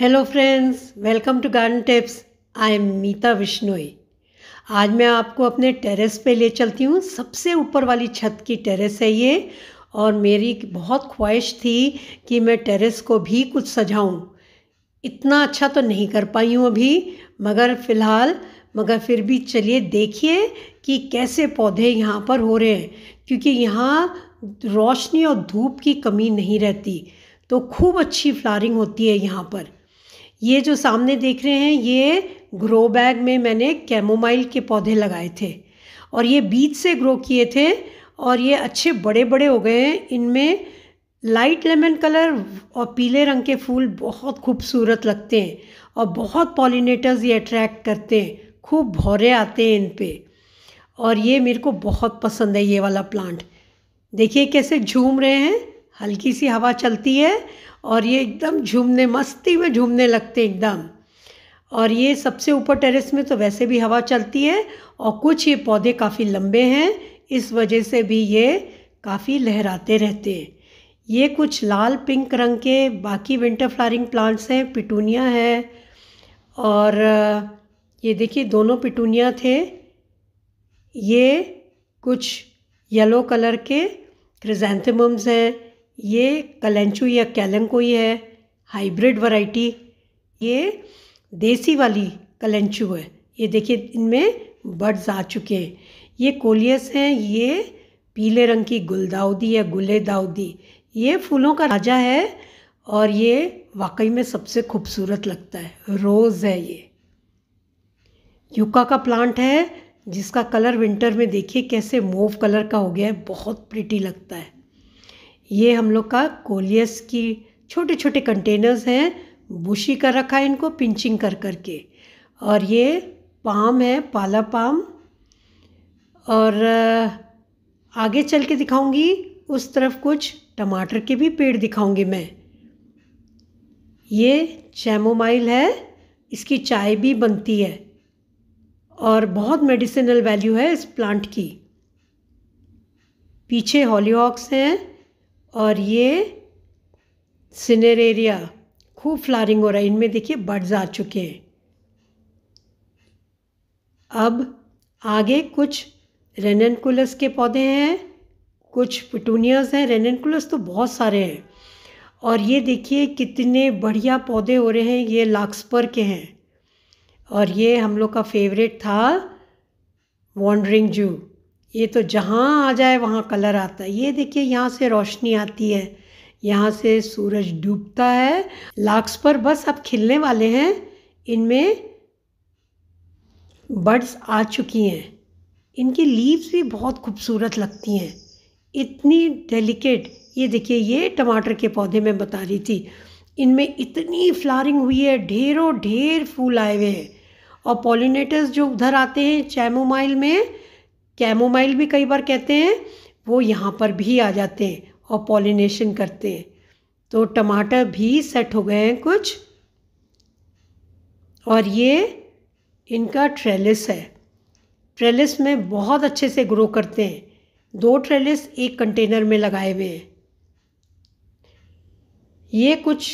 hello friends welcome to garden tips I am Meeta Vishnoi आज मैं आपको अपने टेरेस पे ले चलती हूँ सबसे ऊपर वाली छत की टेरेस है ये और मेरी बहुत ख्वाहिश थी कि मैं टेरेस को भी कुछ सजाऊँ इतना अच्छा तो नहीं कर पाई हूँ अभी मगर फ़िलहाल मगर फिर भी चलिए देखिए कि कैसे पौधे यहाँ पर हो रहे हैं क्योंकि यहाँ रोशनी और धूप की कमी नहीं रहती तो खूब अच्छी फ्लारिंग होती है यहाँ पर ये जो सामने देख रहे हैं ये ग्रो बैग में मैंने कैमोमाइल के पौधे लगाए थे और ये बीज से ग्रो किए थे और ये अच्छे बड़े बड़े हो गए हैं इनमें लाइट लेमन कलर और पीले रंग के फूल बहुत खूबसूरत लगते हैं और बहुत पॉलिनेटर्स ये अट्रैक्ट करते हैं खूब भौरे आते हैं इन पर और ये मेरे को बहुत पसंद है ये वाला प्लांट देखिए कैसे झूम रहे हैं हल्की सी हवा चलती है और ये एकदम झूमने मस्ती में झूमने लगते एकदम और ये सबसे ऊपर टेरेस में तो वैसे भी हवा चलती है और कुछ ये पौधे काफ़ी लंबे हैं इस वजह से भी ये काफ़ी लहराते रहते हैं ये कुछ लाल पिंक रंग के बाकी विंटर फ्लारिंग प्लांट्स हैं पिटूनिया है और ये देखिए दोनों पिटूनिया थे ये कुछ येलो कलर के क्रिजेंथमम्स हैं ये कलेंचू या कैलंकोई है हाइब्रिड वैरायटी ये देसी वाली कलेंचू है ये देखिए इनमें बर्ड्स आ चुके हैं ये कोलियस हैं ये पीले रंग की गुलदाउदी या गुले दाउदी ये फूलों का राजा है और ये वाकई में सबसे खूबसूरत लगता है रोज़ है ये युका का प्लांट है जिसका कलर विंटर में देखिए कैसे मोव कलर का हो गया है बहुत प्रिटी लगता है ये हम लोग का कोलियस की छोटे छोटे कंटेनर्स हैं बुशी कर रखा है इनको पिंचिंग कर कर के और ये पाम है पाला पाम और आगे चल के दिखाऊंगी उस तरफ कुछ टमाटर के भी पेड़ दिखाऊंगी मैं ये चैमोमाइल है इसकी चाय भी बनती है और बहुत मेडिसिनल वैल्यू है इस प्लांट की पीछे हॉलीहॉक्स हैं और ये सिनेरेरिया खूब फ्लारिंग हो रहा है इनमें देखिए बर्ड्स आ चुके हैं अब आगे कुछ रेनेनकुलस के पौधे हैं कुछ पिटूनियाज हैं रेनेनकुलस तो बहुत सारे हैं और ये देखिए कितने बढ़िया पौधे हो रहे हैं ये लाक्सपर के हैं और ये हम लोग का फेवरेट था वॉन्ड्रिंग जू ये तो जहाँ आ जाए वहाँ कलर आता है ये देखिए यहाँ से रोशनी आती है यहाँ से सूरज डूबता है लाक्स पर बस अब खिलने वाले हैं इनमें बर्ड्स आ चुकी हैं इनकी लीव्स भी बहुत खूबसूरत लगती हैं इतनी डेलिकेट ये देखिए ये टमाटर के पौधे में बता रही थी इनमें इतनी फ्लारिंग हुई है ढेरों ढेर फूल आए हुए हैं और पॉलिनेटर्स जो उधर आते हैं चैमोमाइल में कैमोमाइल भी कई बार कहते हैं वो यहाँ पर भी आ जाते हैं और पॉलिनेशन करते हैं तो टमाटर भी सेट हो गए हैं कुछ और ये इनका ट्रेलिस है ट्रेलिस में बहुत अच्छे से ग्रो करते हैं दो ट्रेलिस एक कंटेनर में लगाए हुए हैं ये कुछ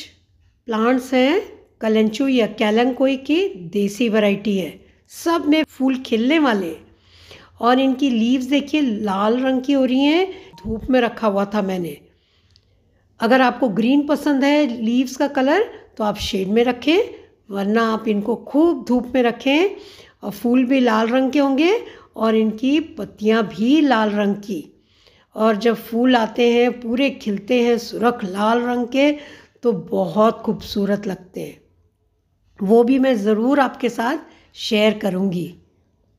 प्लांट्स हैं कलंचू या कैलंकोई की देसी वैरायटी है सब में फूल खिलने वाले और इनकी लीव्स देखिए लाल रंग की हो रही हैं धूप में रखा हुआ था मैंने अगर आपको ग्रीन पसंद है लीव्स का कलर तो आप शेड में रखें वरना आप इनको खूब धूप में रखें और फूल भी लाल रंग के होंगे और इनकी पत्तियां भी लाल रंग की और जब फूल आते हैं पूरे खिलते हैं सुरख लाल रंग के तो बहुत खूबसूरत लगते हैं वो भी मैं ज़रूर आपके साथ शेयर करूँगी